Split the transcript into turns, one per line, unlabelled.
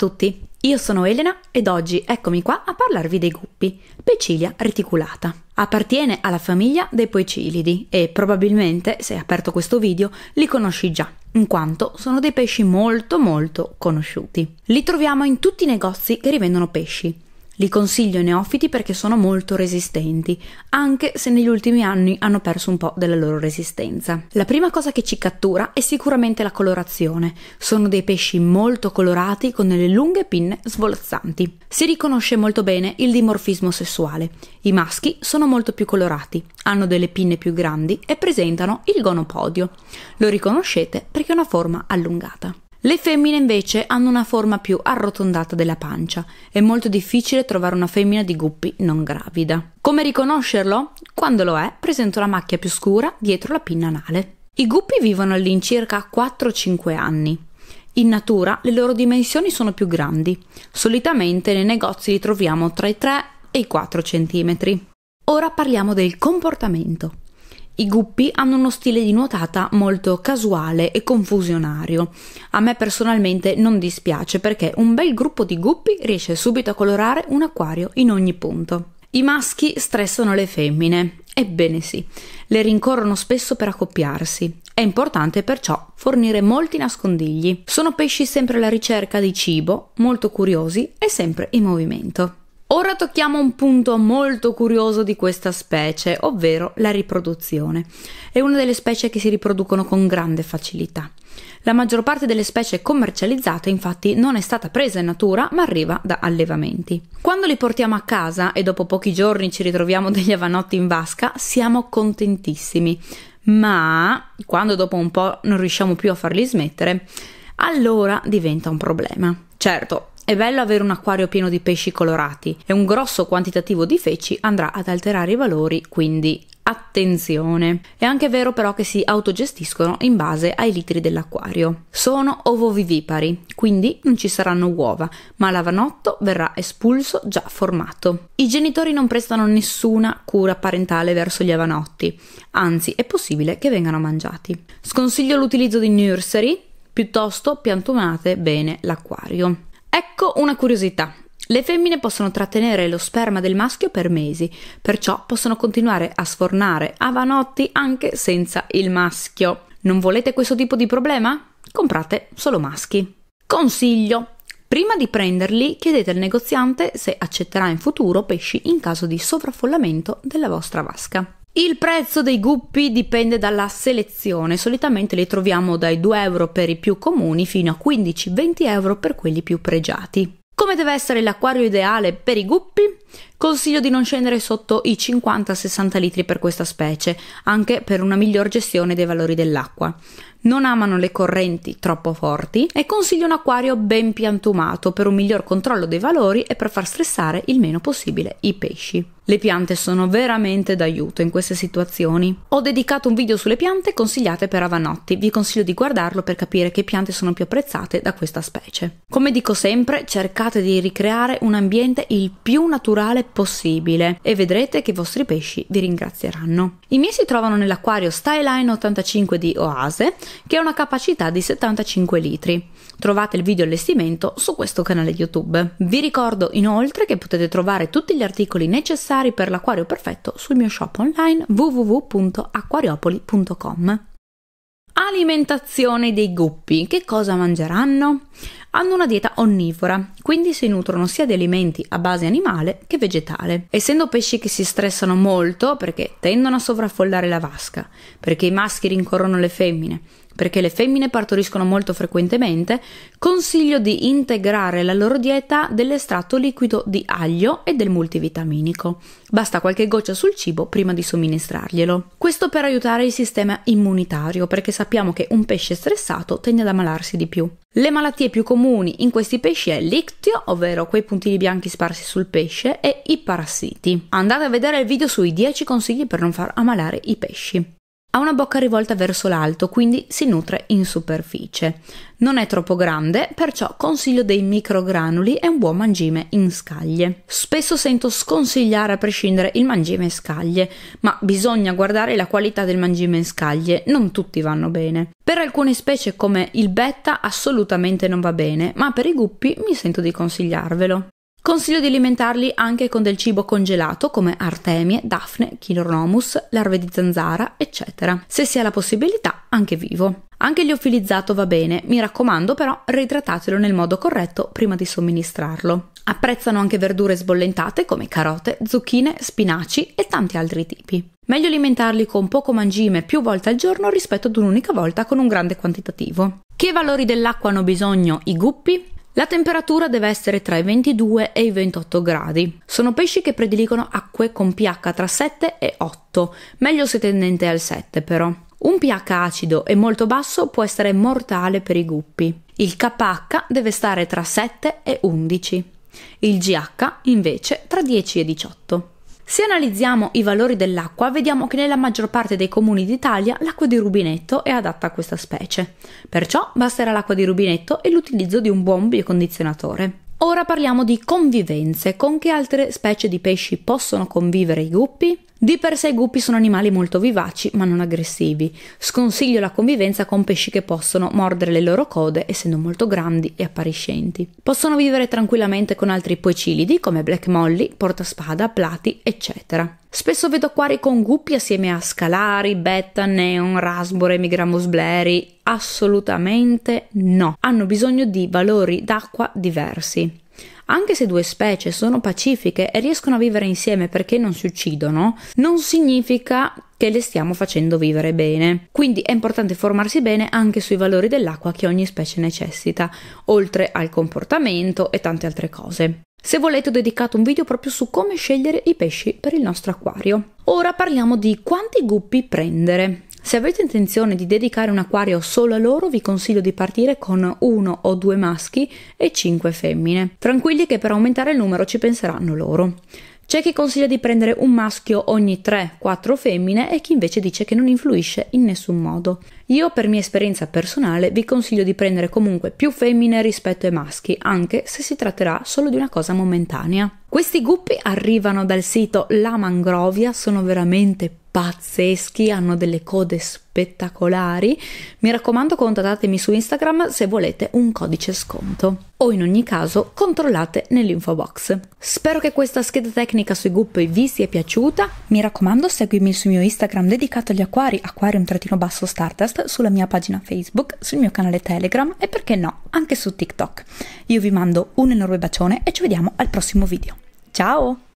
tutti, io sono Elena ed oggi eccomi qua a parlarvi dei guppi, Pecilia reticulata. Appartiene alla famiglia dei poecilidi e probabilmente, se hai aperto questo video, li conosci già, in quanto sono dei pesci molto molto conosciuti. Li troviamo in tutti i negozi che rivendono pesci, li consiglio ai neofiti perché sono molto resistenti, anche se negli ultimi anni hanno perso un po' della loro resistenza. La prima cosa che ci cattura è sicuramente la colorazione. Sono dei pesci molto colorati con delle lunghe pinne svolazzanti. Si riconosce molto bene il dimorfismo sessuale. I maschi sono molto più colorati, hanno delle pinne più grandi e presentano il gonopodio. Lo riconoscete perché è una forma allungata. Le femmine invece hanno una forma più arrotondata della pancia. È molto difficile trovare una femmina di guppi non gravida. Come riconoscerlo? Quando lo è, presenta una macchia più scura dietro la pinna anale. I guppi vivono all'incirca 4-5 anni. In natura le loro dimensioni sono più grandi. Solitamente nei negozi li troviamo tra i 3 e i 4 cm. Ora parliamo del comportamento. I guppi hanno uno stile di nuotata molto casuale e confusionario. A me personalmente non dispiace perché un bel gruppo di guppi riesce subito a colorare un acquario in ogni punto. I maschi stressano le femmine. Ebbene sì, le rincorrono spesso per accoppiarsi. È importante perciò fornire molti nascondigli. Sono pesci sempre alla ricerca di cibo, molto curiosi e sempre in movimento. Ora tocchiamo un punto molto curioso di questa specie, ovvero la riproduzione. È una delle specie che si riproducono con grande facilità. La maggior parte delle specie commercializzate infatti non è stata presa in natura ma arriva da allevamenti. Quando li portiamo a casa e dopo pochi giorni ci ritroviamo degli avanotti in vasca, siamo contentissimi, ma quando dopo un po' non riusciamo più a farli smettere, allora diventa un problema. Certo, è bello avere un acquario pieno di pesci colorati e un grosso quantitativo di feci andrà ad alterare i valori, quindi attenzione. È anche vero però che si autogestiscono in base ai litri dell'acquario. Sono ovovivipari, quindi non ci saranno uova, ma l'avanotto verrà espulso già formato. I genitori non prestano nessuna cura parentale verso gli avanotti, anzi è possibile che vengano mangiati. Sconsiglio l'utilizzo di nursery, piuttosto piantumate bene l'acquario. Ecco una curiosità. Le femmine possono trattenere lo sperma del maschio per mesi, perciò possono continuare a sfornare avanotti anche senza il maschio. Non volete questo tipo di problema? Comprate solo maschi. Consiglio! Prima di prenderli, chiedete al negoziante se accetterà in futuro pesci in caso di sovraffollamento della vostra vasca. Il prezzo dei guppi dipende dalla selezione, solitamente li troviamo dai 2 euro per i più comuni fino a 15-20 euro per quelli più pregiati. Come deve essere l'acquario ideale per i guppi? Consiglio di non scendere sotto i 50-60 litri per questa specie, anche per una miglior gestione dei valori dell'acqua. Non amano le correnti troppo forti e consiglio un acquario ben piantumato per un miglior controllo dei valori e per far stressare il meno possibile i pesci. Le piante sono veramente d'aiuto in queste situazioni. Ho dedicato un video sulle piante consigliate per avanotti, vi consiglio di guardarlo per capire che piante sono più apprezzate da questa specie. Come dico sempre, cercate di ricreare un ambiente il più naturale possibile e vedrete che i vostri pesci vi ringrazieranno. I miei si trovano nell'acquario Styline 85 di Oase che ha una capacità di 75 litri. Trovate il video allestimento su questo canale YouTube. Vi ricordo inoltre che potete trovare tutti gli articoli necessari per l'acquario perfetto sul mio shop online www.acquariopoli.com. Alimentazione dei guppi. Che cosa mangeranno? Hanno una dieta onnivora, quindi si nutrono sia di alimenti a base animale che vegetale. Essendo pesci che si stressano molto perché tendono a sovraffollare la vasca, perché i maschi rincorrono le femmine, perché le femmine partoriscono molto frequentemente, consiglio di integrare la loro dieta dell'estratto liquido di aglio e del multivitaminico. Basta qualche goccia sul cibo prima di somministrarglielo. Questo per aiutare il sistema immunitario, perché sappiamo che un pesce stressato tende ad ammalarsi di più. Le malattie più comuni in questi pesci è l'ictio, ovvero quei puntini bianchi sparsi sul pesce, e i parassiti. Andate a vedere il video sui 10 consigli per non far ammalare i pesci. Ha una bocca rivolta verso l'alto, quindi si nutre in superficie. Non è troppo grande, perciò consiglio dei microgranuli e un buon mangime in scaglie. Spesso sento sconsigliare a prescindere il mangime in scaglie, ma bisogna guardare la qualità del mangime in scaglie, non tutti vanno bene. Per alcune specie come il betta assolutamente non va bene, ma per i guppi mi sento di consigliarvelo. Consiglio di alimentarli anche con del cibo congelato come artemie, daphne, chilornomus, larve di zanzara, eccetera. Se si ha la possibilità, anche vivo. Anche gli liofilizzato va bene, mi raccomando però reidratatelo nel modo corretto prima di somministrarlo. Apprezzano anche verdure sbollentate come carote, zucchine, spinaci e tanti altri tipi. Meglio alimentarli con poco mangime più volte al giorno rispetto ad un'unica volta con un grande quantitativo. Che valori dell'acqua hanno bisogno i guppi? La temperatura deve essere tra i 22 e i 28 gradi. Sono pesci che prediligono acque con pH tra 7 e 8, meglio se tendente al 7 però. Un pH acido e molto basso può essere mortale per i guppi. Il KH deve stare tra 7 e 11. Il GH invece tra 10 e 18. Se analizziamo i valori dell'acqua, vediamo che nella maggior parte dei comuni d'Italia l'acqua di rubinetto è adatta a questa specie. Perciò basterà l'acqua di rubinetto e l'utilizzo di un buon biocondizionatore. Ora parliamo di convivenze. Con che altre specie di pesci possono convivere i gruppi? Di per sé i guppi sono animali molto vivaci ma non aggressivi. Sconsiglio la convivenza con pesci che possono mordere le loro code essendo molto grandi e appariscenti. Possono vivere tranquillamente con altri poecilidi come Black Molly, Portaspada, Plati, eccetera. Spesso vedo acquari con guppi assieme a scalari, betta, neon, rasbore, migramus bleri. Assolutamente no. Hanno bisogno di valori d'acqua diversi. Anche se due specie sono pacifiche e riescono a vivere insieme perché non si uccidono, non significa che le stiamo facendo vivere bene. Quindi è importante formarsi bene anche sui valori dell'acqua che ogni specie necessita, oltre al comportamento e tante altre cose. Se volete ho dedicato un video proprio su come scegliere i pesci per il nostro acquario. Ora parliamo di quanti guppi prendere. Se avete intenzione di dedicare un acquario solo a loro, vi consiglio di partire con uno o due maschi e cinque femmine. Tranquilli che per aumentare il numero ci penseranno loro. C'è chi consiglia di prendere un maschio ogni 3-4 femmine e chi invece dice che non influisce in nessun modo. Io per mia esperienza personale vi consiglio di prendere comunque più femmine rispetto ai maschi, anche se si tratterà solo di una cosa momentanea. Questi guppi arrivano dal sito La Mangrovia, sono veramente pazzeschi, hanno delle code spettacolari. Mi raccomando, contattatemi su Instagram se volete un codice sconto. O in ogni caso, controllate nell'info box. Spero che questa scheda tecnica sui guppoi vi sia piaciuta. Mi raccomando, seguimi sul mio Instagram dedicato agli acquari, aquarium-startest, sulla mia pagina Facebook, sul mio canale Telegram e perché no, anche su TikTok. Io vi mando un enorme bacione e ci vediamo al prossimo video. Ciao!